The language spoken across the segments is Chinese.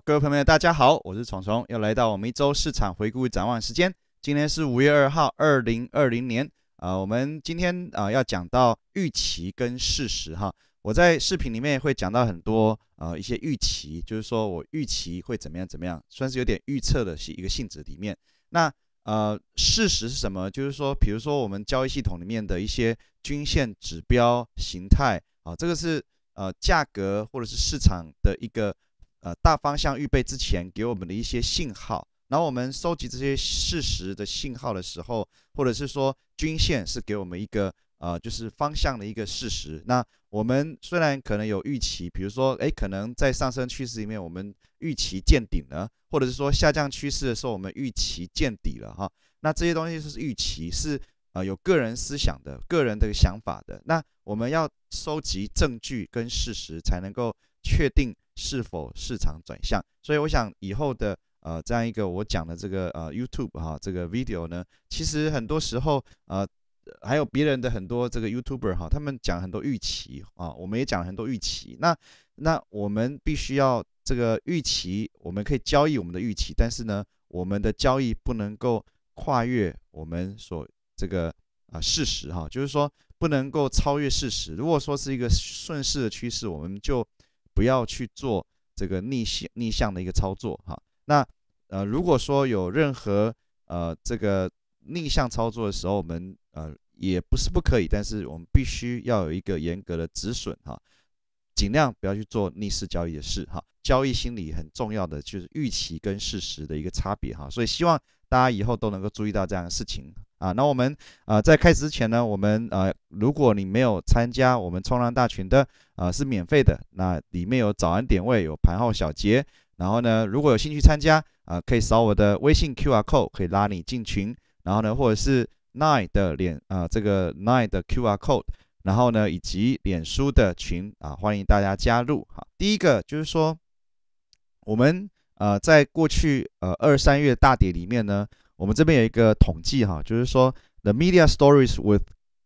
各位朋友，大家好，我是虫虫，又来到我们一周市场回顾展望时间。今天是五月二号，二零二零年啊。我们今天啊要讲到预期跟事实哈。我在视频里面会讲到很多呃一些预期，就是说我预期会怎么样怎么样，算是有点预测的是一个性质里面。那呃事实是什么？就是说，比如说我们交易系统里面的一些均线指标形态啊，这个是呃价格或者是市场的一个。呃，大方向预备之前给我们的一些信号，然后我们收集这些事实的信号的时候，或者是说均线是给我们一个呃，就是方向的一个事实。那我们虽然可能有预期，比如说，哎，可能在上升趋势里面，我们预期见顶了，或者是说下降趋势的时候，我们预期见底了，哈。那这些东西是预期，是呃有个人思想的、个人的想法的。那我们要收集证据跟事实，才能够确定。是否市场转向？所以我想以后的呃这样一个我讲的这个呃 YouTube 哈这个 video 呢，其实很多时候呃还有别人的很多这个 YouTuber 哈，他们讲很多预期啊，我们也讲很多预期。那那我们必须要这个预期，我们可以交易我们的预期，但是呢，我们的交易不能够跨越我们所这个啊事实哈，就是说不能够超越事实。如果说是一个顺势的趋势，我们就。不要去做这个逆向逆向的一个操作哈。那呃，如果说有任何呃这个逆向操作的时候，我们呃也不是不可以，但是我们必须要有一个严格的止损哈，尽量不要去做逆势交易的事哈。交易心理很重要的就是预期跟事实的一个差别哈，所以希望大家以后都能够注意到这样的事情。啊，那我们啊在开始之前呢，我们呃，如果你没有参加我们冲浪大群的啊，是免费的，那里面有早安点位，有盘号小结，然后呢，如果有兴趣参加啊，可以扫我的微信 Q R code，可以拉你进群，然后呢，或者是 Nine 的脸啊，这个 Nine 的 Q R code，然后呢，以及脸书的群啊，欢迎大家加入哈。第一个就是说，我们呃，在过去呃二三月大跌里面呢。我们这边有一个统计哈，就是说 the media stories with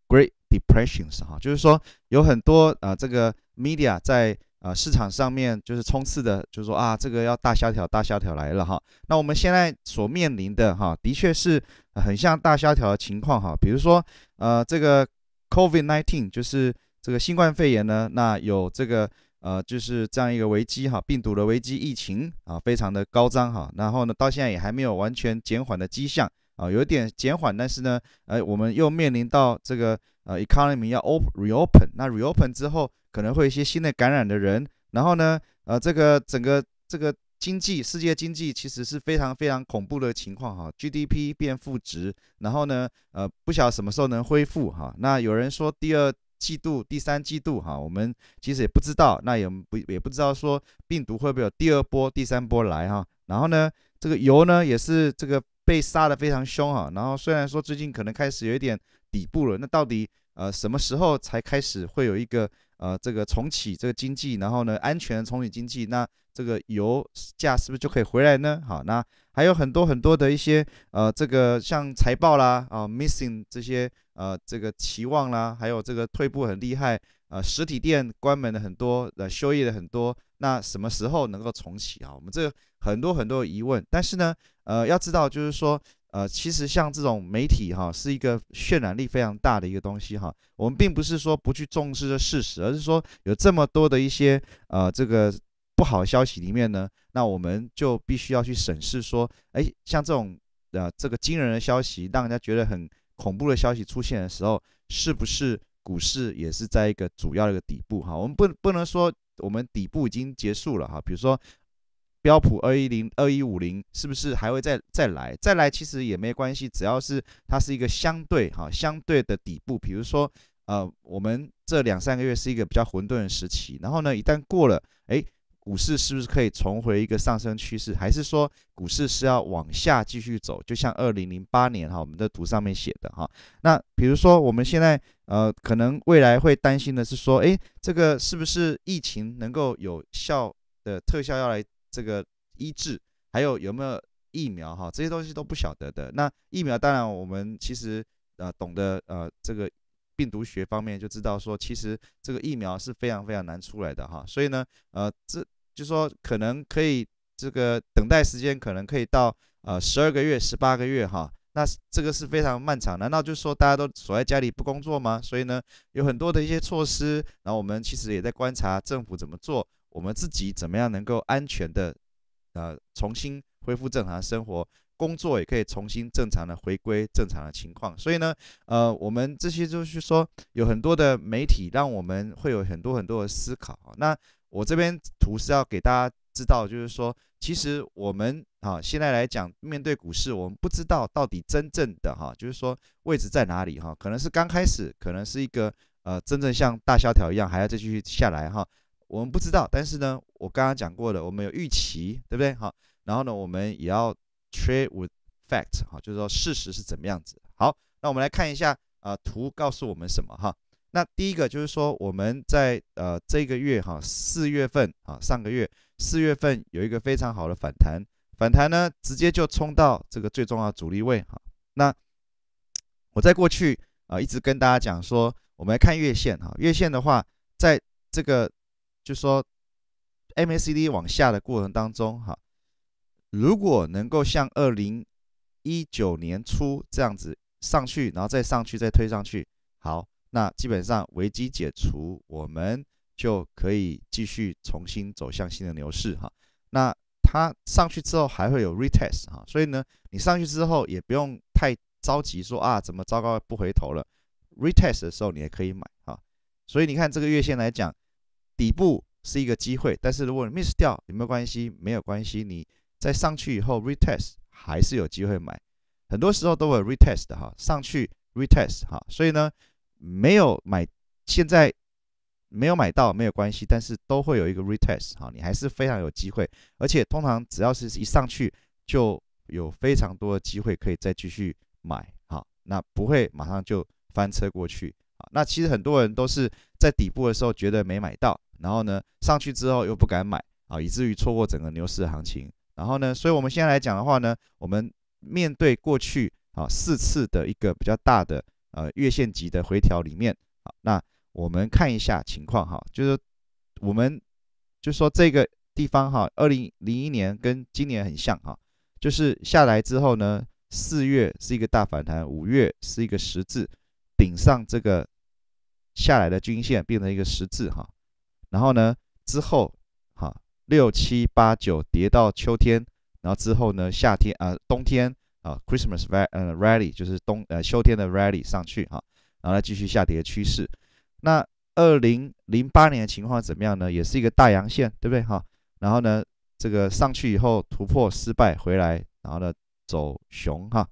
great depressions 哈，就是说有很多啊，这个 media 在啊市场上面就是冲刺的，就是说啊，这个要大萧条，大萧条来了哈。那我们现在所面临的哈，的确是很像大萧条的情况哈。比如说呃，这个 COVID nineteen 就是这个新冠肺炎呢，那有这个。呃，就是这样一个危机哈，病毒的危机，疫情啊，非常的高涨哈。然后呢，到现在也还没有完全减缓的迹象啊，有点减缓，但是呢，呃，我们又面临到这个呃，economy 要 open reopen，那 reopen 之后，可能会有一些新的感染的人。然后呢，呃，这个整个这个经济，世界经济其实是非常非常恐怖的情况哈，GDP 变负值，然后呢，呃，不晓得什么时候能恢复哈。那有人说第二。季度第三季度哈，我们其实也不知道，那也不也不知道说病毒会不会有第二波、第三波来哈。然后呢，这个油呢也是这个被杀的非常凶哈。然后虽然说最近可能开始有一点底部了，那到底呃什么时候才开始会有一个？呃，这个重启这个经济，然后呢，安全重启经济，那这个油价是不是就可以回来呢？好，那还有很多很多的一些呃，这个像财报啦啊，missing 这些呃，这个期望啦，还有这个退步很厉害，呃，实体店关门的很多，呃，休业的很多，那什么时候能够重启啊？我们这个很多很多疑问，但是呢，呃，要知道就是说。呃，其实像这种媒体哈，是一个渲染力非常大的一个东西哈。我们并不是说不去重视的事实，而是说有这么多的一些呃这个不好的消息里面呢，那我们就必须要去审视说，哎，像这种呃这个惊人的消息，让人家觉得很恐怖的消息出现的时候，是不是股市也是在一个主要的一个底部哈？我们不不能说我们底部已经结束了哈。比如说。标普二一零二一五零是不是还会再再来再来？其实也没关系，只要是它是一个相对哈相对的底部。比如说呃，我们这两三个月是一个比较混沌的时期，然后呢，一旦过了，哎，股市是不是可以重回一个上升趋势？还是说股市是要往下继续走？就像二零零八年哈，我们的图上面写的哈。那比如说我们现在呃，可能未来会担心的是说，哎，这个是不是疫情能够有效的特效要来？这个医治还有有没有疫苗哈？这些东西都不晓得的。那疫苗当然我们其实呃懂得呃这个病毒学方面就知道说，其实这个疫苗是非常非常难出来的哈。所以呢呃这就说可能可以这个等待时间可能可以到呃十二个月、十八个月哈。那这个是非常漫长。难道就说大家都锁在家里不工作吗？所以呢有很多的一些措施，然后我们其实也在观察政府怎么做。我们自己怎么样能够安全的，呃，重新恢复正常生活，工作也可以重新正常的回归正常的情况。所以呢，呃，我们这些就是说，有很多的媒体让我们会有很多很多的思考那我这边图是要给大家知道，就是说，其实我们啊，现在来讲，面对股市，我们不知道到底真正的哈，就是说位置在哪里哈？可能是刚开始，可能是一个呃，真正像大萧条一样，还要再继续下来哈。我们不知道，但是呢，我刚刚讲过的，我们有预期，对不对？好，然后呢，我们也要 trade with fact，哈，就是说事实是怎么样子。好，那我们来看一下，啊，图告诉我们什么？哈，那第一个就是说，我们在呃这个月哈，四月份啊，上个月四月份有一个非常好的反弹，反弹呢直接就冲到这个最重要阻力位。哈，那我在过去啊一直跟大家讲说，我们来看月线，哈，月线的话，在这个。就说 MACD 往下的过程当中，哈，如果能够像二零一九年初这样子上去，然后再上去，再推上去，好，那基本上危机解除，我们就可以继续重新走向新的牛市，哈。那它上去之后还会有 retest 哈，所以呢，你上去之后也不用太着急说啊，怎么糟糕不回头了？retest 的时候你也可以买哈，所以你看这个月线来讲。底部是一个机会，但是如果你 miss 掉有没有关系？没有关系，你在上去以后 retest 还是有机会买。很多时候都会 retest 哈，上去 retest 哈，所以呢，没有买现在没有买到没有关系，但是都会有一个 retest 哈，你还是非常有机会，而且通常只要是一上去就有非常多的机会可以再继续买哈，那不会马上就翻车过去啊。那其实很多人都是。在底部的时候觉得没买到，然后呢上去之后又不敢买啊，以至于错过整个牛市行情。然后呢，所以我们现在来讲的话呢，我们面对过去啊四次的一个比较大的呃月线级的回调里面啊，那我们看一下情况哈，就是我们就说这个地方哈，二零零一年跟今年很像哈，就是下来之后呢，四月是一个大反弹，五月是一个十字顶上这个。下来的均线变成一个十字哈，然后呢之后哈六七八九跌到秋天，然后之后呢夏天啊冬天啊 Christmas Rally 就是冬呃秋天的 Rally 上去哈，然后继续下跌趋势。那二零零八年的情况怎么样呢？也是一个大阳线，对不对哈？然后呢这个上去以后突破失败回来，然后呢走熊哈。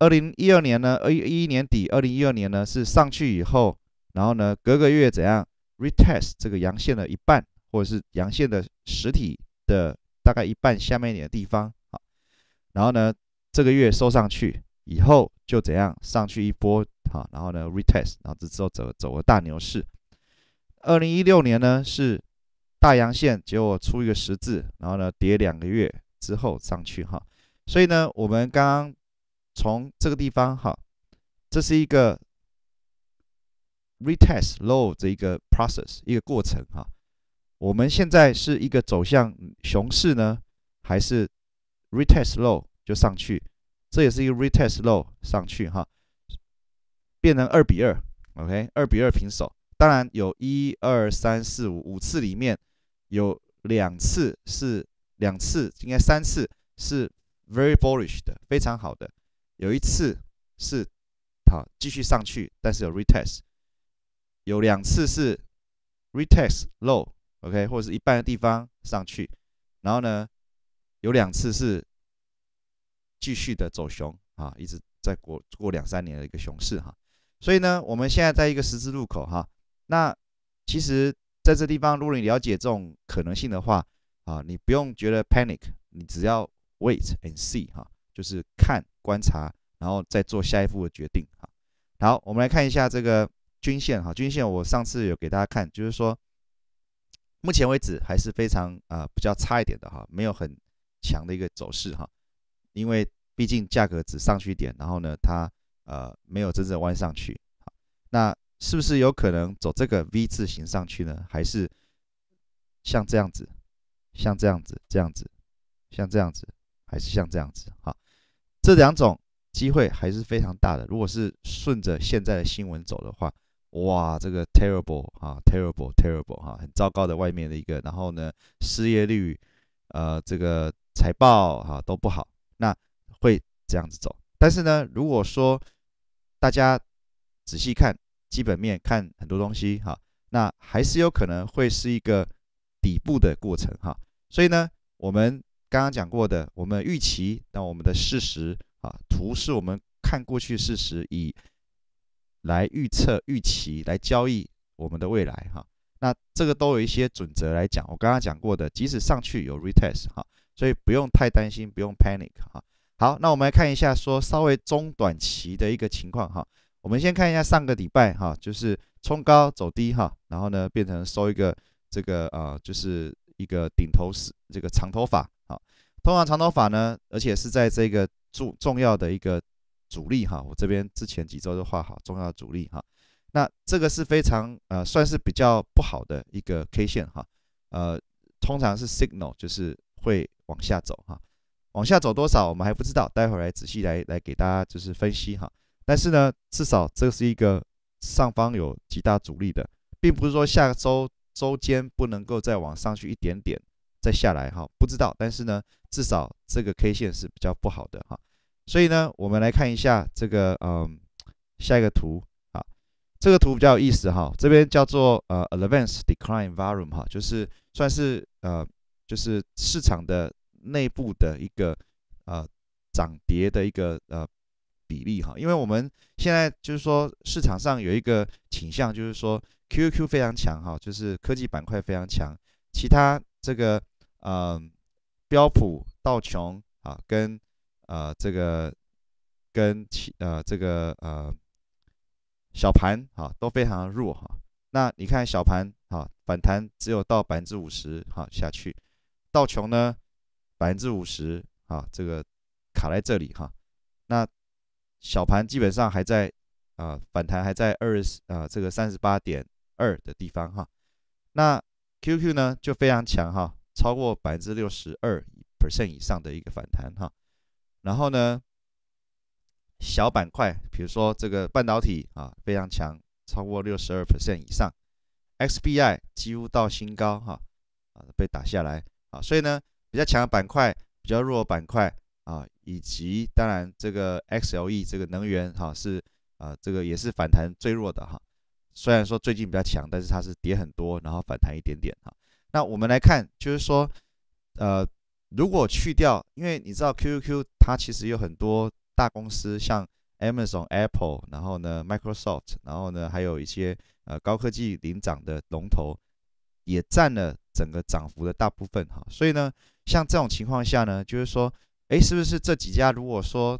二零一二年呢，二一一年底，二零一二年呢是上去以后，然后呢隔个月怎样 retest 这个阳线的一半，或者是阳线的实体的大概一半下面一点的地方，好，然后呢这个月收上去以后就怎样上去一波，好，然后呢 retest，然后这之后走走了大牛市。二零一六年呢是大阳线，结果出一个十字，然后呢跌两个月之后上去哈，所以呢我们刚刚。从这个地方哈，这是一个 retest low 这一个 process 一个过程哈。我们现在是一个走向熊市呢，还是 retest low 就上去？这也是一个 retest low 上去哈，变成二比二，OK，二比二平手。当然有，一、二、三、四、五五次里面有两次是两次，应该三次是 very bullish 的，非常好的。有一次是好继续上去，但是有 retest，有两次是 retest low，OK，或者是一半的地方上去，然后呢，有两次是继续的走熊啊，一直在过过两三年的一个熊市哈，所以呢，我们现在在一个十字路口哈，那其实在这地方，如果你了解这种可能性的话啊，你不用觉得 panic，你只要 wait and see 哈。就是看观察，然后再做下一步的决定哈。好，我们来看一下这个均线哈，均线我上次有给大家看，就是说，目前为止还是非常啊比较差一点的哈，没有很强的一个走势哈，因为毕竟价格只上去一点，然后呢它呃没有真正弯上去。那是不是有可能走这个 V 字形上去呢？还是像这样子，像这样子，这样子，像这样子，还是像这样子哈？这两种机会还是非常大的。如果是顺着现在的新闻走的话，哇，这个 terrible 哈 terrible terrible 哈，很糟糕的外面的一个，然后呢，失业率，呃，这个财报哈都不好，那会这样子走。但是呢，如果说大家仔细看基本面，看很多东西哈，那还是有可能会是一个底部的过程哈。所以呢，我们。刚刚讲过的，我们预期那我们的事实啊图是我们看过去事实以来预测预期来交易我们的未来哈。那这个都有一些准则来讲，我刚刚讲过的，即使上去有 retest 哈，所以不用太担心，不用 panic 哈。好，那我们来看一下说稍微中短期的一个情况哈。我们先看一下上个礼拜哈，就是冲高走低哈，然后呢变成收一个这个啊就是。一个顶头是这个长头发哈，通常长头发呢，而且是在这个重重要的一个主力哈，我这边之前几周都画好重要主力哈，那这个是非常呃算是比较不好的一个 K 线哈，呃，通常是 signal 就是会往下走哈，往下走多少我们还不知道，待会儿来仔细来来给大家就是分析哈，但是呢，至少这是一个上方有极大阻力的，并不是说下周。周间不能够再往上去一点点，再下来哈，不知道，但是呢，至少这个 K 线是比较不好的哈，所以呢，我们来看一下这个嗯下一个图啊，这个图比较有意思哈，这边叫做呃 advance decline volume 哈，就是算是呃就是市场的内部的一个呃涨跌的一个呃。比例哈，因为我们现在就是说市场上有一个倾向，就是说 q q 非常强哈，就是科技板块非常强，其他这个嗯标普道琼啊跟呃这个跟其呃这个呃小盘啊都非常弱哈。那你看小盘啊反弹只有到百分之五十哈下去，道琼呢百分之五十啊这个卡在这里哈，那。小盘基本上还在啊，反弹还在二啊这个三十八点二的地方哈。那 QQ 呢就非常强哈，超过百分之六十二 percent 以上的一个反弹哈。然后呢，小板块比如说这个半导体啊非常强，超过六十二 percent 以上。XBI 几乎到新高哈啊被打下来啊，所以呢比较强的板块，比较弱的板块啊。以及当然，这个 XLE 这个能源哈是啊，这个也是反弹最弱的哈。虽然说最近比较强，但是它是跌很多，然后反弹一点点哈。那我们来看，就是说，呃，如果去掉，因为你知道，QQQ 它其实有很多大公司，像 Amazon、Apple，然后呢 Microsoft，然后呢还有一些呃高科技领涨的龙头，也占了整个涨幅的大部分哈。所以呢，像这种情况下呢，就是说。哎，是不是这几家如果说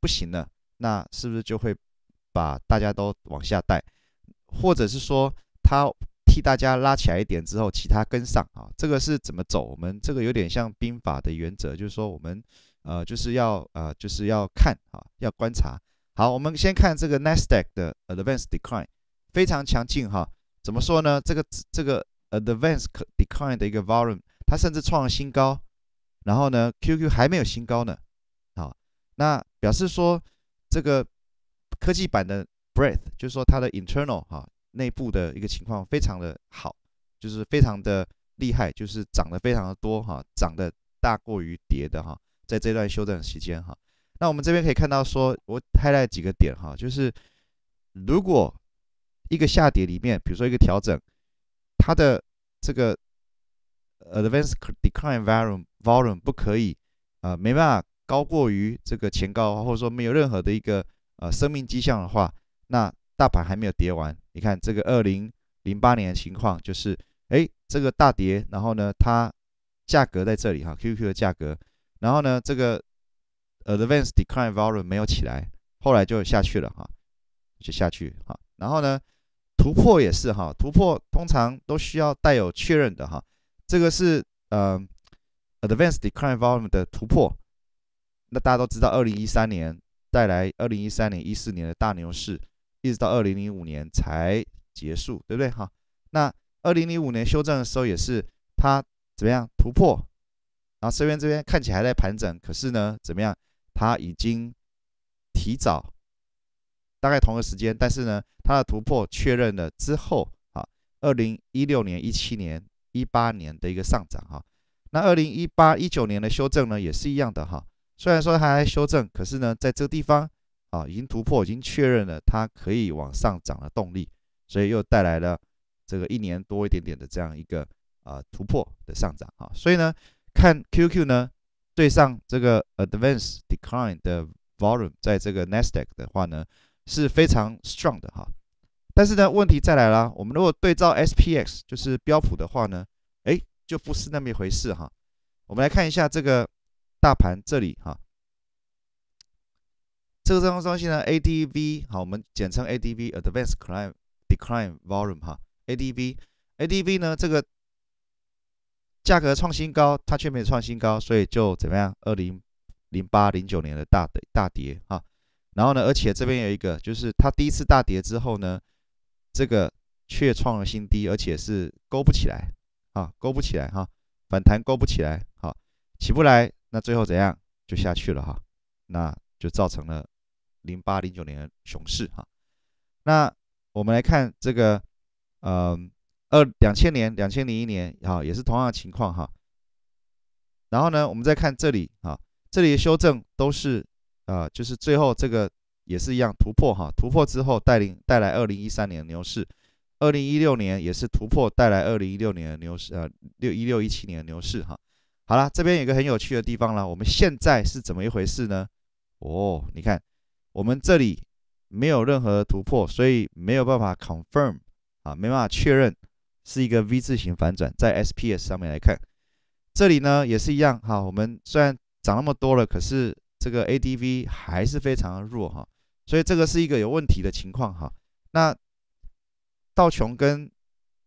不行了，那是不是就会把大家都往下带，或者是说他替大家拉起来一点之后，其他跟上啊？这个是怎么走？我们这个有点像兵法的原则，就是说我们呃就是要呃就是要看啊，要观察。好，我们先看这个 Nasdaq 的 Advance Decline，非常强劲哈。怎么说呢？这个这个 Advance Decline 的一个 Volume，它甚至创新高。然后呢，QQ 还没有新高呢，好，那表示说这个科技版的 Breath，就是说它的 Internal 哈内部的一个情况非常的好，就是非常的厉害，就是涨得非常的多哈，涨得大过于跌的哈，在这段休整时间哈，那我们这边可以看到说，我 highlight 几个点哈，就是如果一个下跌里面，比如说一个调整，它的这个。Advance decline volume volume 不可以，呃，没办法高过于这个前高，或者说没有任何的一个呃生命迹象的话，那大盘还没有跌完。你看这个二零零八年的情况，就是哎，这个大跌，然后呢，它价格在这里哈，QQ 的价格，然后呢，这个 advance decline volume 没有起来，后来就下去了哈，就下去哈，然后呢，突破也是哈，突破通常都需要带有确认的哈。这个是呃，advanced decline volume 的突破。那大家都知道，二零一三年带来二零一三年一四年的大牛市，一直到二零零五年才结束，对不对？哈，那二零零五年修正的时候也是它怎么样突破？然后这边这边看起来在盘整，可是呢怎么样？它已经提早大概同个时间，但是呢它的突破确认了之后啊，二零一六年一七年。一八年的一个上涨哈，那二零一八一九年的修正呢也是一样的哈，虽然说它还在修正，可是呢，在这个地方啊，已经突破，已经确认了它可以往上涨的动力，所以又带来了这个一年多一点点的这样一个啊突破的上涨啊，所以呢，看 QQ 呢对上这个 Advanced Decline 的 Volume 在这个 NASDAQ 的话呢是非常 strong 的哈。但是呢，问题再来了。我们如果对照 S P X，就是标普的话呢，哎，就不是那么一回事哈。我们来看一下这个大盘这里哈，这个这方中心呢，A D V 好，我们简称 A D V，Advanced Climb Decline Volume 哈，A D V，A D V 呢，这个价格创新高，它却没有创新高，所以就怎么样？二零零八、零九年的大大跌哈。然后呢，而且这边有一个，就是它第一次大跌之后呢。这个却创了新低，而且是勾不起来，啊，勾不起来哈，反弹勾不起来，好，起不来，那最后怎样就下去了哈，那就造成了零八零九年的熊市哈。那我们来看这个，嗯，二两千年，两千零一年，好，也是同样的情况哈。然后呢，我们再看这里啊，这里的修正都是，啊，就是最后这个。也是一样突破哈，突破之后带领带来二零一三年的牛市，二零一六年也是突破带来二零一六年的牛市，呃六一六一七年的牛市哈。好了，这边有个很有趣的地方了，我们现在是怎么一回事呢？哦，你看我们这里没有任何突破，所以没有办法 confirm 啊，没办法确认是一个 V 字形反转，在 SPS 上面来看，这里呢也是一样哈。我们虽然涨那么多了，可是这个 ADV 还是非常弱哈。所以这个是一个有问题的情况哈。那道琼跟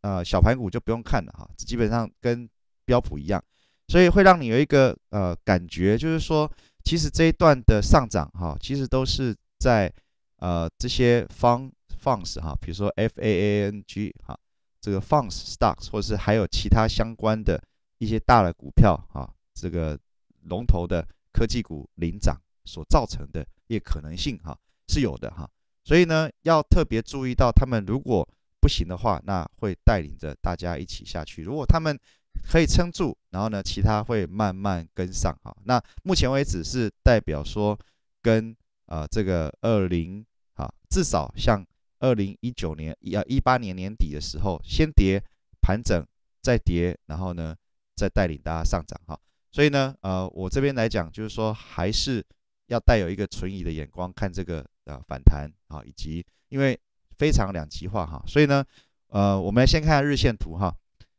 呃小盘股就不用看了哈，基本上跟标普一样，所以会让你有一个呃感觉，就是说其实这一段的上涨哈，其实都是在呃这些方 funds 哈，比如说 f a a n g 哈，这个 funds stocks 或者是还有其他相关的一些大的股票哈，这个龙头的科技股领涨所造成的一个可能性哈。是有的哈，所以呢，要特别注意到，他们如果不行的话，那会带领着大家一起下去；如果他们可以撑住，然后呢，其他会慢慢跟上哈。那目前为止是代表说，跟啊这个二零啊，至少像二零一九年一呃一八年年底的时候，先跌盘整，再跌，然后呢再带领大家上涨哈。所以呢，呃，我这边来讲就是说，还是。要带有一个存疑的眼光看这个呃反弹啊，以及因为非常两极化哈，所以呢呃我们先看日线图哈，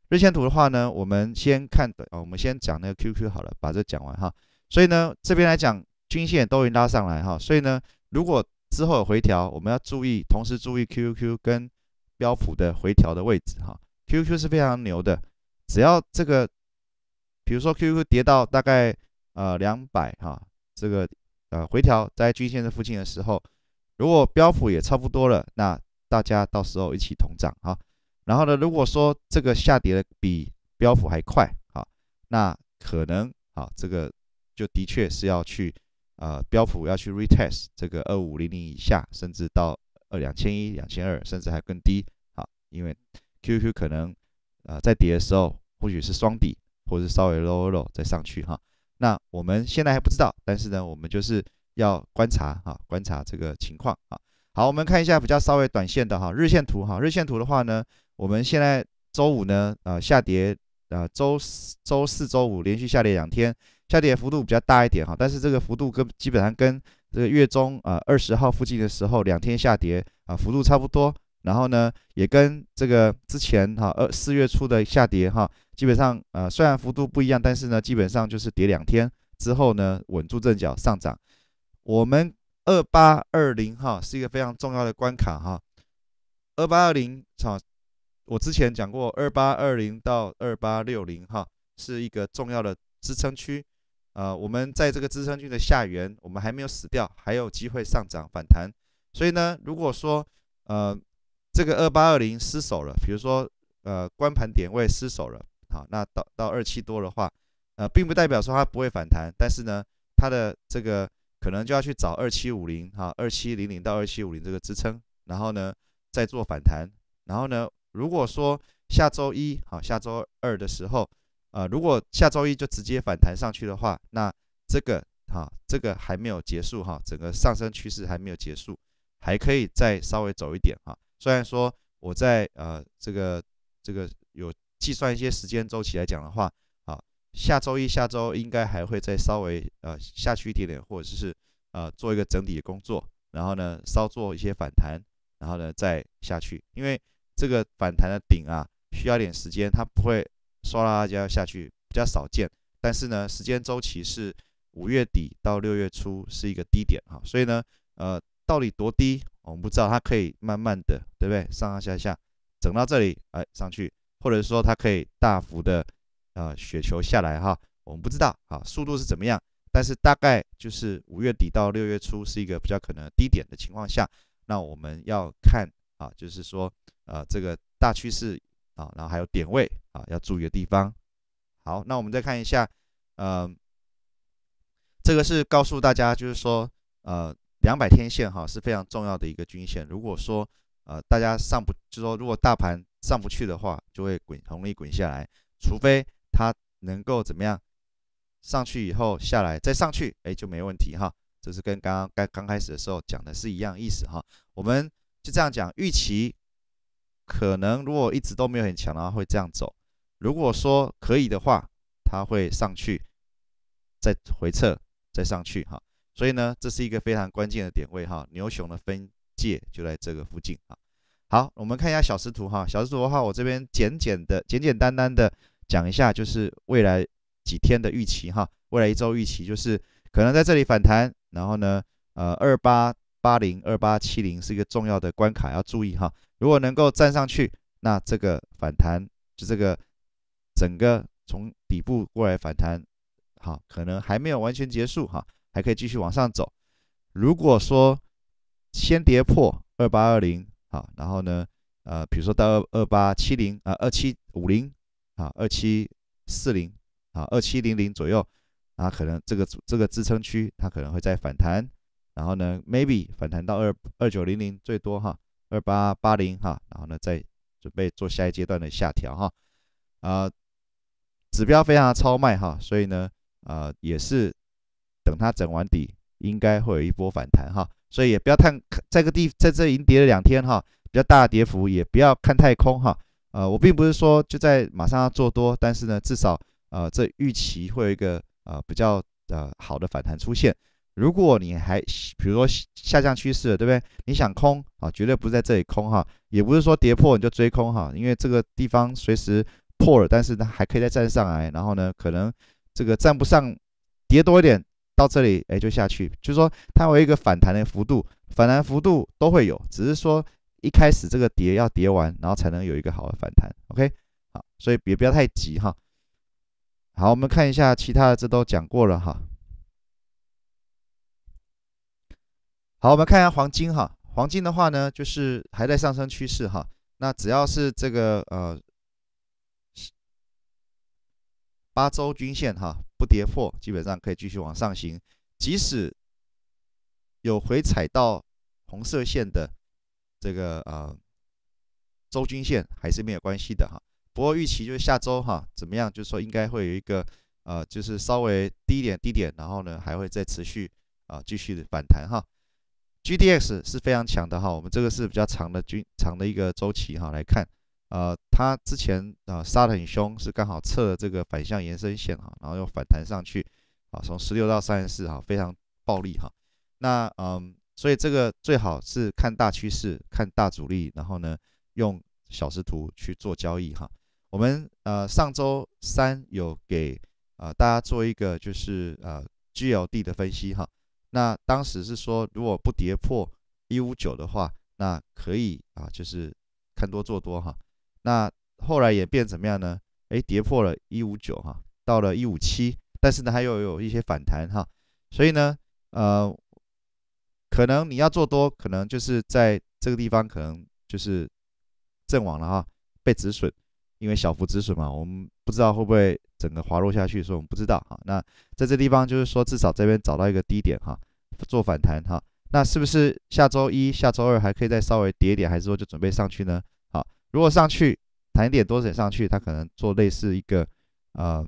日线图的话呢，我们先看啊，我们先讲那个 QQ 好了，把这讲完哈，所以呢这边来讲均线都已经拉上来哈，所以呢如果之后有回调，我们要注意，同时注意 QQ 跟标普的回调的位置哈，QQ 是非常牛的，只要这个比如说 QQ 跌到大概呃两百哈，这个。呃，回调在均线的附近的时候，如果标普也差不多了，那大家到时候一起同涨啊。然后呢，如果说这个下跌的比标普还快啊，那可能啊，这个就的确是要去呃，标普要去 retest 这个二五零零以下，甚至到二两千一、两千二，甚至还更低啊，因为 QQ 可能呃在跌的时候，或许是双底，或者是稍微 low low 再上去哈。那我们现在还不知道，但是呢，我们就是要观察哈，观察这个情况啊。好，我们看一下比较稍微短线的哈日线图哈，日线图的话呢，我们现在周五呢，呃下跌，呃周周四周五连续下跌两天，下跌幅度比较大一点哈，但是这个幅度跟基本上跟这个月中啊二十号附近的时候两天下跌啊幅度差不多。然后呢，也跟这个之前哈二四月初的下跌哈，基本上呃虽然幅度不一样，但是呢基本上就是跌两天之后呢稳住阵脚上涨。我们二八二零哈是一个非常重要的关卡哈，二八二零哈我之前讲过，二八二零到二八六零哈是一个重要的支撑区啊。我们在这个支撑区的下缘，我们还没有死掉，还有机会上涨反弹。所以呢，如果说呃。这个二八二零失守了，比如说呃，关盘点位失守了，好，那到到二七多的话，呃，并不代表说它不会反弹，但是呢，它的这个可能就要去找二七五零哈，二七零零到二七五零这个支撑，然后呢，再做反弹，然后呢，如果说下周一好，下周二的时候，呃，如果下周一就直接反弹上去的话，那这个哈，这个还没有结束哈，整个上升趋势还没有结束，还可以再稍微走一点哈。虽然说我在呃这个这个有计算一些时间周期来讲的话啊，下周一下周应该还会再稍微呃下去一点点，或者是呃做一个整体的工作，然后呢稍做一些反弹，然后呢再下去，因为这个反弹的顶啊需要点时间，它不会唰啦啦就要下去，比较少见。但是呢时间周期是五月底到六月初是一个低点哈，所以呢呃到底多低？我们不知道它可以慢慢的，对不对？上上下下，整到这里，哎，上去，或者说它可以大幅的，呃，雪球下来哈，我们不知道，啊，速度是怎么样？但是大概就是五月底到六月初是一个比较可能低点的情况下，那我们要看啊，就是说，呃，这个大趋势啊，然后还有点位啊，要注意的地方。好，那我们再看一下，呃，这个是告诉大家，就是说，呃。两百天线哈是非常重要的一个均线。如果说呃大家上不，就说如果大盘上不去的话，就会滚，容易滚下来。除非它能够怎么样上去以后下来再上去，哎就没问题哈。这是跟刚刚开刚开始的时候讲的是一样意思哈。我们就这样讲，预期可能如果一直都没有很强的话会这样走。如果说可以的话，它会上去，再回撤再上去哈。所以呢，这是一个非常关键的点位哈，牛熊的分界就在这个附近啊。好，我们看一下小时图哈，小时图的话，我这边简简的、简简单单的讲一下，就是未来几天的预期哈，未来一周预期就是可能在这里反弹，然后呢，呃，二八八零、二八七零是一个重要的关卡，要注意哈。如果能够站上去，那这个反弹就这个整个从底部过来反弹，好，可能还没有完全结束哈。还可以继续往上走。如果说先跌破二八二零啊，然后呢，呃，比如说到二二八七零啊，二七五零啊，二七四零啊，二七零零左右啊，可能这个这个支撑区它可能会再反弹，然后呢，maybe 反弹到二二九零零最多哈，二八八零哈，然后呢再准备做下一阶段的下调哈。啊，指标非常的超卖哈，所以呢，啊也是。等它整完底，应该会有一波反弹哈，所以也不要看在个地在这已经跌了两天哈，比较大的跌幅也不要看太空哈，呃，我并不是说就在马上要做多，但是呢，至少呃这预期会有一个呃比较呃好的反弹出现。如果你还比如说下降趋势了，对不对？你想空啊，绝对不是在这里空哈，也不是说跌破你就追空哈，因为这个地方随时破了，但是它还可以再站上来，然后呢，可能这个站不上，跌多一点。到这里，哎，就下去，就是说它有一个反弹的幅度，反弹幅度都会有，只是说一开始这个跌要跌完，然后才能有一个好的反弹。OK，好，所以也不要太急哈。好，我们看一下其他的，这都讲过了哈。好，我们看一下黄金哈，黄金的话呢，就是还在上升趋势哈，那只要是这个呃。八周均线哈不跌破，基本上可以继续往上行。即使有回踩到红色线的这个呃周均线，还是没有关系的哈。不过预期就是下周哈怎么样，就是说应该会有一个呃就是稍微低点低点，然后呢还会再持续啊继续反弹哈。GDX 是非常强的哈，我们这个是比较长的均长的一个周期哈来看。呃，它之前呃杀得很凶，是刚好测了这个反向延伸线哈，然后又反弹上去，啊，从十六到三十四哈，非常暴力哈。那嗯，所以这个最好是看大趋势，看大主力，然后呢用小时图去做交易哈。我们呃上周三有给呃大家做一个就是呃 GLD 的分析哈。那当时是说，如果不跌破一五九的话，那可以啊就是看多做多哈。那后来也变怎么样呢？哎，跌破了一五九哈，到了一五七，但是呢，它又有一些反弹哈，所以呢，呃，可能你要做多，可能就是在这个地方，可能就是阵亡了哈，被止损，因为小幅止损嘛，我们不知道会不会整个滑落下去，所以我们不知道哈。那在这地方就是说，至少这边找到一个低点哈，做反弹哈。那是不是下周一下周二还可以再稍微跌一点，还是说就准备上去呢？如果上去弹一点多一点上去，它可能做类似一个呃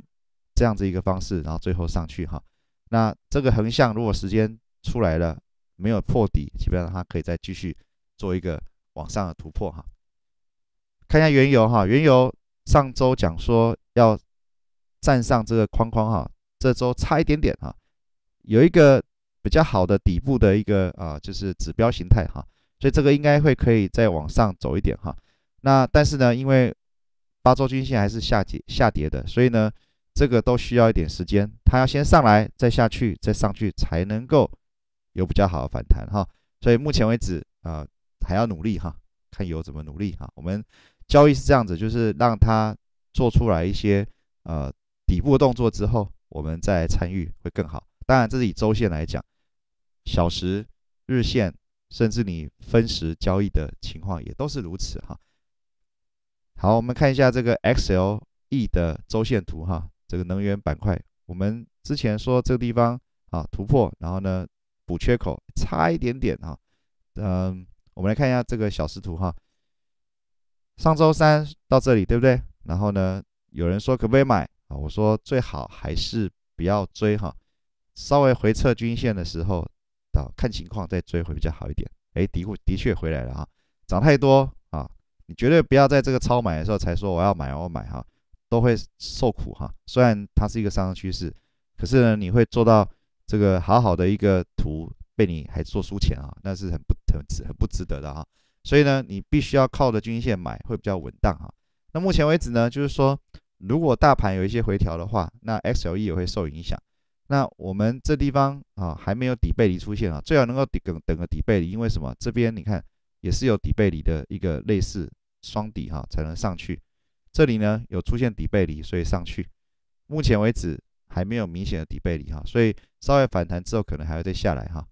这样子一个方式，然后最后上去哈。那这个横向如果时间出来了没有破底，基本上它可以再继续做一个往上的突破哈。看一下原油哈，原油上周讲说要站上这个框框哈，这周差一点点哈，有一个比较好的底部的一个啊就是指标形态哈，所以这个应该会可以再往上走一点哈。那但是呢，因为八周均线还是下跌下跌的，所以呢，这个都需要一点时间，它要先上来，再下去，再上去，才能够有比较好的反弹哈。所以目前为止啊，还要努力哈，看油怎么努力哈。我们交易是这样子，就是让它做出来一些呃底部动作之后，我们再参与会更好。当然，这是以周线来讲，小时、日线，甚至你分时交易的情况也都是如此哈。好，我们看一下这个 XLE 的周线图哈，这个能源板块，我们之前说这个地方啊突破，然后呢补缺口，差一点点哈，嗯，我们来看一下这个小时图哈，上周三到这里对不对？然后呢有人说可不可以买啊？我说最好还是不要追哈，稍微回撤均线的时候啊，看情况再追回比较好一点。哎，的的确回来了啊，涨太多。你绝对不要在这个超买的时候才说我要买我要买哈，都会受苦哈。虽然它是一个上升趋势，可是呢，你会做到这个好好的一个图被你还做输钱啊，那是很不很值很不值得的哈。所以呢，你必须要靠着均线买会比较稳当哈。那目前为止呢，就是说如果大盘有一些回调的话，那 XLE 也会受影响。那我们这地方啊还没有底背离出现啊，最好能够等等个底背离，因为什么？这边你看也是有底背离的一个类似。双底哈才能上去，这里呢有出现底背离，所以上去。目前为止还没有明显的底背离哈，所以稍微反弹之后可能还会再下来哈。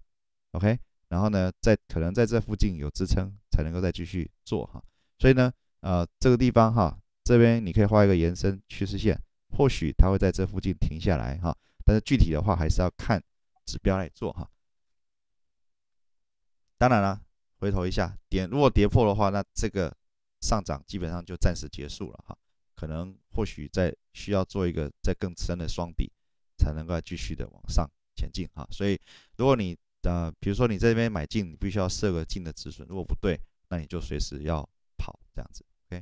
OK，然后呢，在可能在这附近有支撑才能够再继续做哈。所以呢，呃，这个地方哈，这边你可以画一个延伸趋势线，或许它会在这附近停下来哈。但是具体的话还是要看指标来做哈。当然了，回头一下点，如果跌破的话，那这个。上涨基本上就暂时结束了哈，可能或许在需要做一个再更深的双底才能够继续的往上前进哈，所以如果你呃比如说你这边买进，你必须要设个进的止损，如果不对，那你就随时要跑这样子，OK？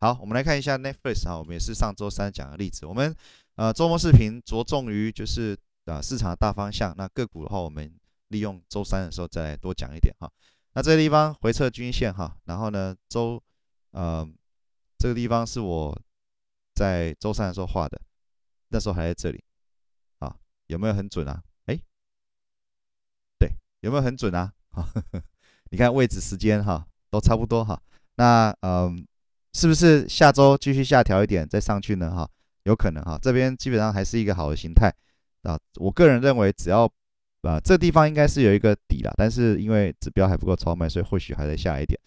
好，我们来看一下 Netflix 哈，我们也是上周三讲的例子，我们呃周末视频着重于就是啊市场大方向，那个股的话我们利用周三的时候再来多讲一点哈，那这个地方回撤均线哈，然后呢周。嗯，这个地方是我在周三的时候画的，那时候还在这里，啊，有没有很准啊？哎，对，有没有很准啊？好，你看位置、时间哈，都差不多哈。那嗯，是不是下周继续下调一点再上去呢？哈，有可能哈。这边基本上还是一个好的形态啊。我个人认为，只要啊，这地方应该是有一个底了，但是因为指标还不够超卖，所以或许还在下一点。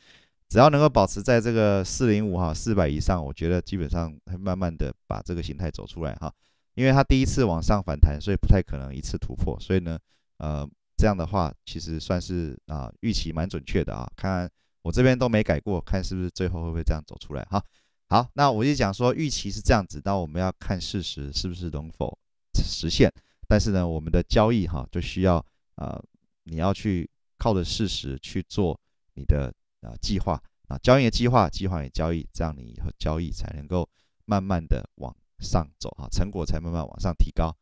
只要能够保持在这个四零五哈四百以上，我觉得基本上慢慢的把这个形态走出来哈，因为它第一次往上反弹，所以不太可能一次突破，所以呢，呃，这样的话其实算是啊预期蛮准确的啊，看我这边都没改过，看是不是最后会不会这样走出来哈。好，那我就讲说预期是这样子，那我们要看事实是不是能否实现，但是呢，我们的交易哈就需要啊你要去靠着事实去做你的。啊，计划啊，交易的计划，计划与交易，这样你以后交易才能够慢慢的往上走啊，成果才慢慢往上提高。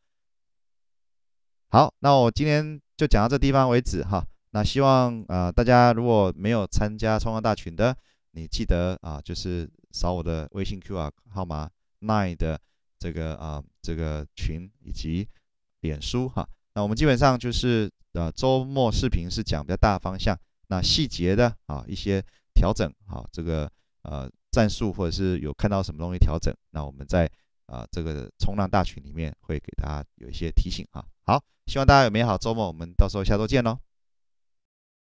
好，那我今天就讲到这地方为止哈。那希望呃大家如果没有参加创富大群的，你记得啊，就是扫我的微信 Q R 号码 nine 的这个啊这个群以及脸书哈。那我们基本上就是呃周末视频是讲比较大方向。那细节的啊一些调整啊，这个呃战术或者是有看到什么东西调整，那我们在啊这个冲浪大群里面会给大家有一些提醒啊。好，希望大家有美好周末，我们到时候下周见喽。